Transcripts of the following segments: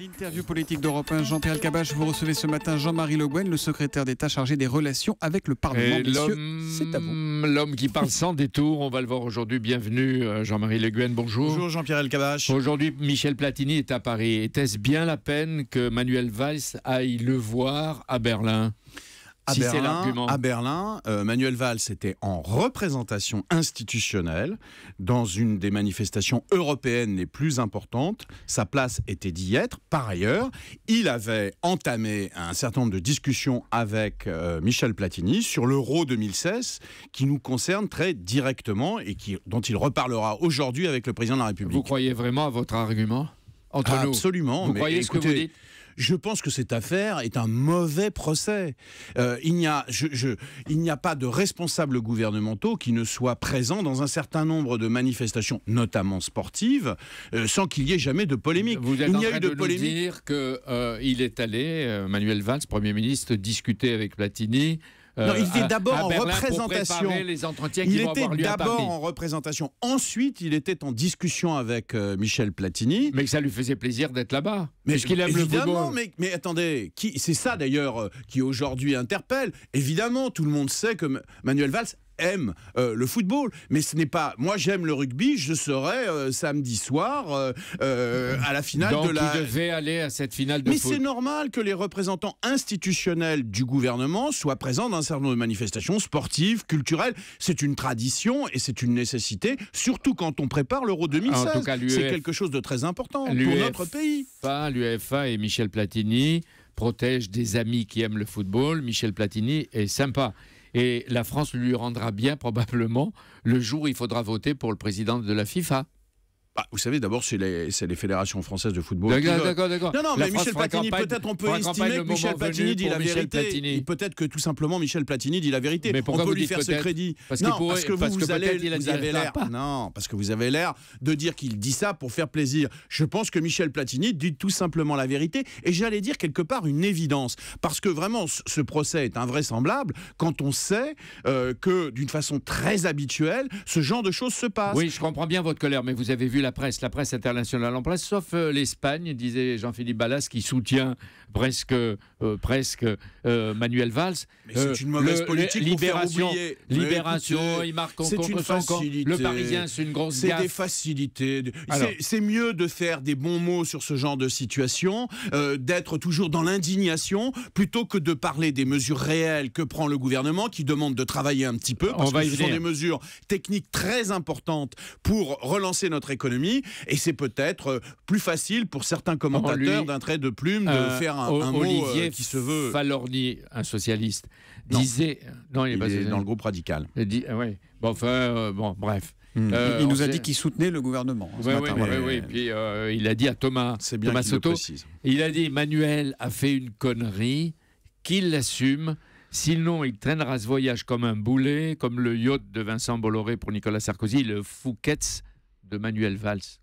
L'interview politique d'Europe 1, Jean-Pierre Cabache, vous recevez ce matin Jean-Marie Le Guen, le secrétaire d'État chargé des relations avec le Parlement. c'est à vous. L'homme qui parle sans détour, on va le voir aujourd'hui. Bienvenue euh, Jean-Marie Le Guen, bonjour. Bonjour Jean-Pierre Cabache. Aujourd'hui, Michel Platini est à Paris. Était-ce bien la peine que Manuel Valls aille le voir à Berlin à Berlin, à euh, Berlin Manuel Valls était en représentation institutionnelle dans une des manifestations européennes les plus importantes. Sa place était d'y être. Par ailleurs, il avait entamé un certain nombre de discussions avec euh, Michel Platini sur l'Euro 2016 qui nous concerne très directement et qui, dont il reparlera aujourd'hui avec le président de la République. Vous croyez vraiment à votre argument entre Absolument, nous. Vous croyez ce que vous dites je pense que cette affaire est un mauvais procès. Euh, il n'y a, il n'y a pas de responsables gouvernementaux qui ne soient présents dans un certain nombre de manifestations, notamment sportives, euh, sans qu'il y ait jamais de polémique. Vous êtes il n'y a de, dire que euh, il est allé, Manuel Valls, Premier ministre, discuter avec Platini euh, il était d'abord en représentation. il était d'abord en représentation. Ensuite, il était en discussion avec euh, Michel Platini. Mais ça lui faisait plaisir d'être là-bas. Mais qu'il aime évidemment, le mais, mais attendez, c'est ça d'ailleurs euh, qui aujourd'hui interpelle. Évidemment, tout le monde sait que Manuel Valls aime euh, le football. Mais ce n'est pas. Moi, j'aime le rugby. Je serai euh, samedi soir euh, à la finale de la. Vous devait aller à cette finale de. Mais c'est normal que les représentants institutionnels du gouvernement soient présents dans un certain nombre de manifestations sportives, culturelles. C'est une tradition et c'est une nécessité, surtout quand on prépare l'Euro 2016. E c'est quelque chose de très important pour e notre pays. L'UEFA et Michel Platini protègent des amis qui aiment le football. Michel Platini est sympa. Et la France lui rendra bien probablement le jour où il faudra voter pour le président de la FIFA. Bah, vous savez, d'abord, c'est les, fédérations françaises de football. D'accord, d'accord. Non, non, mais Michel Platini, peut-être on peut estimer que Michel Platini dit la vérité. Peut-être que tout simplement Michel Platini dit la vérité. Mais on peut lui faire ce crédit. Parce non, que parce que vous, avez l'air. Ah, non, parce que vous avez l'air de dire qu'il dit ça pour faire plaisir. Je pense que Michel Platini dit tout simplement la vérité et j'allais dire quelque part une évidence. Parce que vraiment, ce procès est invraisemblable quand on sait euh, que d'une façon très habituelle, ce genre de choses se passe. Oui, je comprends bien votre colère, mais vous avez vu la presse, la presse internationale en place, sauf euh, l'Espagne, disait Jean-Philippe Ballas, qui soutient presque, euh, presque euh, Manuel Valls. Mais c'est une mauvaise politique libération, pour faire oublier. Libération, il marque contre Le Parisien, c'est une grosse gaffe. C'est des facilités. C'est mieux de faire des bons mots sur ce genre de situation, d'être toujours dans l'indignation, plutôt que de parler des mesures réelles que prend le gouvernement, qui demande de travailler un petit peu, parce On que ce sont des mesures techniques très importantes pour relancer notre économie et c'est peut-être euh, plus facile pour certains oh, commentateurs d'un trait de plume de euh, faire un, un euh, Olivier mot qui se veut. Falorni, un socialiste, disait. Non, il, est, basé dans le groupe radical. Dit, ouais. Bon, enfin, bon, bref. Hmm. il nous a dit qu'il soutenait le gouvernement. Oui, oui, oui, Puis il a dit à Thomas, bien Thomas Soto, il a dit Manuel a fait une connerie, qu'il l'assume. Sinon, il traînera ce voyage comme un boulet, comme le yacht de Vincent Bolloré pour Nicolas Sarkozy, le Fouquet's de Manuel Valls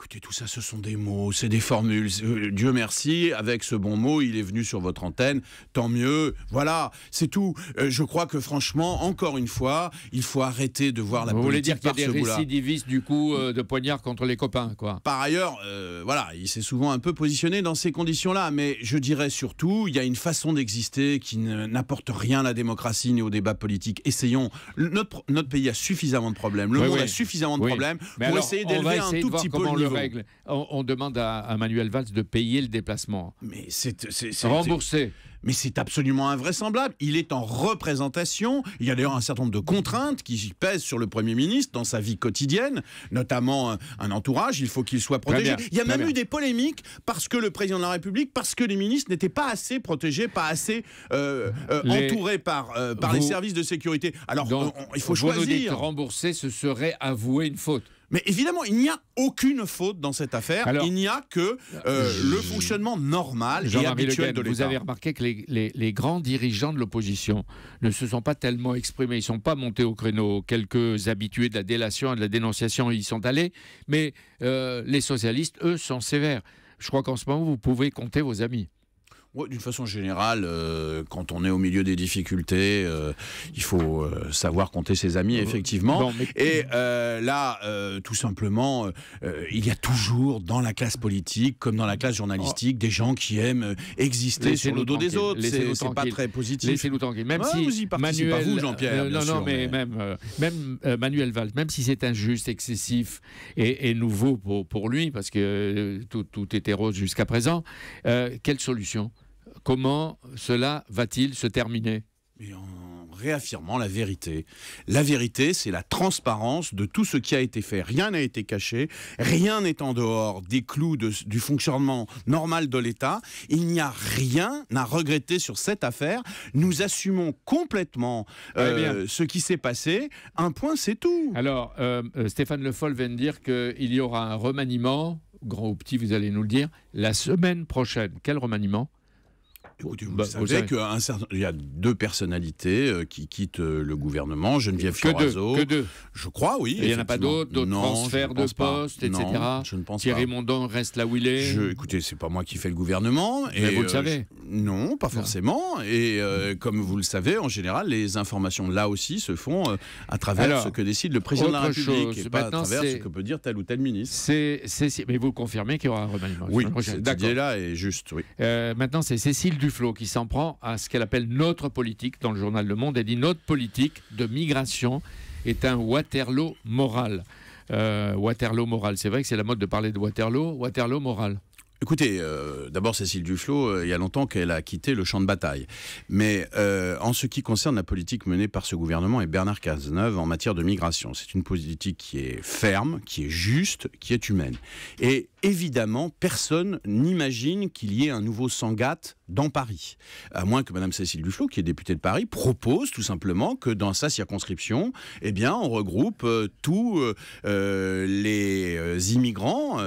Écoutez, tout ça, ce sont des mots, c'est des formules. Euh, Dieu merci, avec ce bon mot, il est venu sur votre antenne, tant mieux. Voilà, c'est tout. Euh, je crois que franchement, encore une fois, il faut arrêter de voir la Vous politique voulez dire qu'il y a des récidivistes du coup euh, de poignard contre les copains, quoi. Par ailleurs, voilà, il s'est souvent un peu positionné dans ces conditions-là, mais je dirais surtout, il y a une façon d'exister qui n'apporte rien à la démocratie ni au débat politique. Essayons. Notre, notre pays a suffisamment de problèmes, le monde a suffisamment de problèmes pour essayer d'élever un tout petit peu le on, demande à, Manuel Valls de payer le déplacement. Mais c'est remboursé. Mais c'est absolument invraisemblable. Il est en représentation. Il y a d'ailleurs un certain nombre de contraintes qui pèsent sur le Premier ministre dans sa vie quotidienne, notamment un, entourage. Il faut qu'il soit protégé. il y a même eu des polémiques parce que le président de la République, parce que les ministres n'étaient pas assez protégés, pas assez euh, euh, entourés par, euh, les services de sécurité. Alors, il faut choisir. Dites, rembourser, ce serait avouer une faute. Mais évidemment, il n'y a aucune faute dans cette affaire. il n'y a que euh, le fonctionnement normal et habituel de l'État. Vous avez remarqué que les, grands dirigeants de l'opposition ne se sont pas tellement exprimés. Ils ne sont pas montés au créneau. Quelques habitués de la délation et de la dénonciation y sont allés. Mais euh, les socialistes, eux, sont sévères. Je crois qu'en ce moment, vous pouvez compter vos amis. D'une façon générale, euh, quand on est au milieu des difficultés, euh, il faut euh, savoir compter ses amis, effectivement. Et là, tout simplement, il y a toujours dans la classe politique, comme dans la classe journalistique, oh. des gens qui aiment exister sur le dos des autres. C'est pas très positif. Laissez-nous tranquille. Même Manuel... Ah, pas vous, Jean-Pierre. non, mais, même, Manuel Valls, même si c'est injuste, excessif et, nouveau pour, lui, parce que tout, tout était rose jusqu'à présent, quelle solution Comment cela va-t-il se terminer en réaffirmant la vérité. La vérité, c'est la transparence de tout ce qui a été fait. Rien n'a été caché, rien n'est en dehors des clous du fonctionnement normal de l'État. Il n'y a rien à regretter sur cette affaire. Nous assumons complètement euh, ce qui s'est passé. Un point, c'est tout. Alors, euh, euh, Stéphane Le Foll vient de dire qu'il y aura un remaniement, grand ou petit, vous allez nous le dire, la semaine prochaine. Quel remaniement Écoutez, vous bah, savez qu'il il y a deux personnalités euh, qui quittent euh, le gouvernement, Geneviève que que deux. Je crois, oui. Il n'y en a pas d'autres, d'autres transferts de postes, etc. Non, je ne pense Thierry reste là où il est. Je, écoutez, c'est pas moi qui fais le gouvernement. Mais vous le euh, savez. non, pas forcément. Et comme vous le savez, en général, les informations là aussi se font à travers ce que décide le président de la République, et pas à travers ce que peut dire tel ou tel ministre. C'est, mais vous confirmez qu'il y aura un remaniement. Oui, cette idée-là est juste. Oui. maintenant, c'est Cécile du Duflo qui s'en prend à ce qu'elle appelle notre politique dans le journal Le Monde. Elle dit notre politique de migration est un Waterloo moral. Euh, Waterloo moral, c'est vrai que c'est la mode de parler de Waterloo, Waterloo moral. Écoutez, euh, d'abord Cécile Duflo, euh, il y a longtemps qu'elle a quitté le champ de bataille. Mais en ce qui concerne la politique menée par ce gouvernement et Bernard Cazeneuve en matière de migration, c'est une politique qui est ferme, qui est juste, qui est humaine. Et évidemment, personne n'imagine qu'il y ait un nouveau Sangatte dans Paris. À moins que Mme Cécile Duflot, qui est députée de Paris, propose tout simplement que dans sa circonscription, eh bien, on regroupe euh, tous euh, euh, les immigrants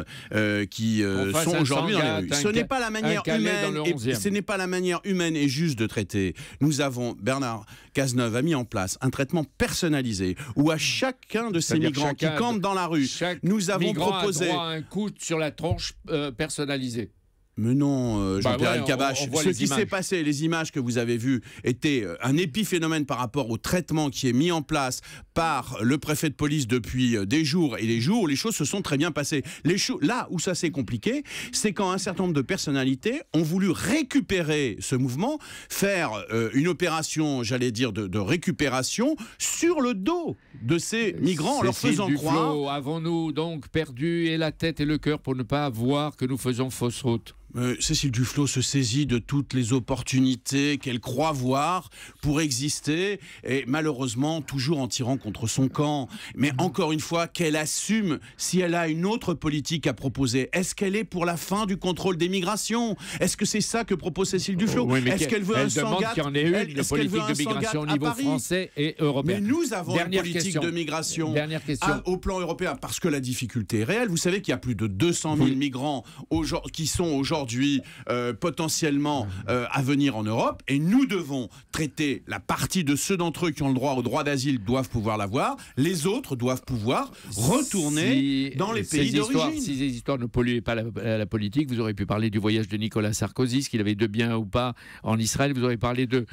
qui sont aujourd'hui dans les rues. Ce n'est pas la manière humaine et, ce n'est pas la manière humaine et juste de traiter. Nous avons, Bernard Cazeneuve a mis en place un traitement personnalisé où à hmm. chacun de ces migrants qui campent dans la rue, nous avons proposé... Un sur la tranche euh, personnalisée. Mais non, euh, bah Jean-Pierre bah ce qui s'est passé, les images que vous avez vues étaient euh, un épiphénomène par rapport au traitement qui est mis en place par le préfet de police depuis euh, des jours et des jours. Les choses se sont très bien passées. Les là où ça s'est compliqué, c'est quand un certain nombre de personnalités ont voulu récupérer ce mouvement, faire une opération, j'allais dire, de, récupération sur le dos de ces migrants, en leur faisant croire. Avons-nous donc perdu et la tête et le cœur pour ne pas voir que nous faisons fausse route euh, Cécile Duflot se saisit de toutes les opportunités qu'elle croit voir pour exister, et malheureusement toujours en tirant contre son camp. Mais mhm. encore une fois, qu'elle assume si elle a une autre politique à proposer. Est-ce qu'elle est pour la fin du contrôle des migrations Est-ce que c'est ça que propose Cécile Duflot Est-ce qu'elle veut un demande qu'il y en ait une, à politique de migration au niveau français et européen. Mais nous avons une politique de migration Dernière au plan européen, parce que la difficulté est réelle. Vous savez qu'il y a plus de 200 000 migrants qui sont aujourd'hui aujourd'hui euh, potentiellement euh, à venir en Europe et nous devons traiter la partie de ceux d'entre eux qui ont le droit au droit d'asile doivent pouvoir l'avoir, les autres doivent pouvoir retourner dans les pays d'origine. Si ces histoires ne polluaient pas la, politique, vous auriez pu parler du voyage de Nicolas Sarkozy, ce qu'il avait de bien ou pas en Israël, vous auriez parlé de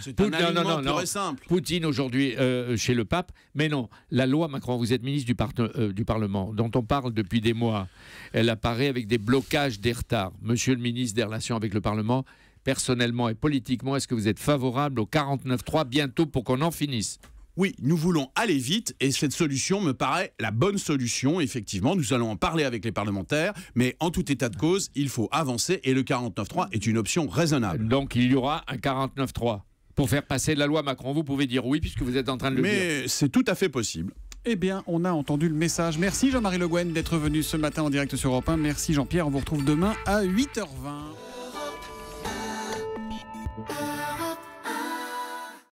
Poutine, aujourd'hui euh, chez le pape, mais non, la loi Macron, vous êtes ministre du, du Parlement, dont on parle depuis des mois, elle apparaît avec des blocages, des retards. Monsieur le ministre, des Relations avec le Parlement, personnellement et politiquement, est-ce que vous êtes favorable au 49-3 bientôt pour qu'on en finisse oui, nous voulons aller vite et cette solution me paraît la bonne solution. Effectivement, nous allons en parler avec les parlementaires, mais en tout état de cause, il faut avancer et le 49-3 est une option raisonnable. Donc il y aura un 49-3 pour faire passer la loi Macron. Vous pouvez dire oui puisque vous êtes en train de le mais dire. Mais c'est tout à fait possible. Eh bien, on a entendu le message. Merci Jean-Marie Le d'être venu ce matin en direct sur Europe 1. Merci Jean-Pierre. On vous retrouve demain à 8h20.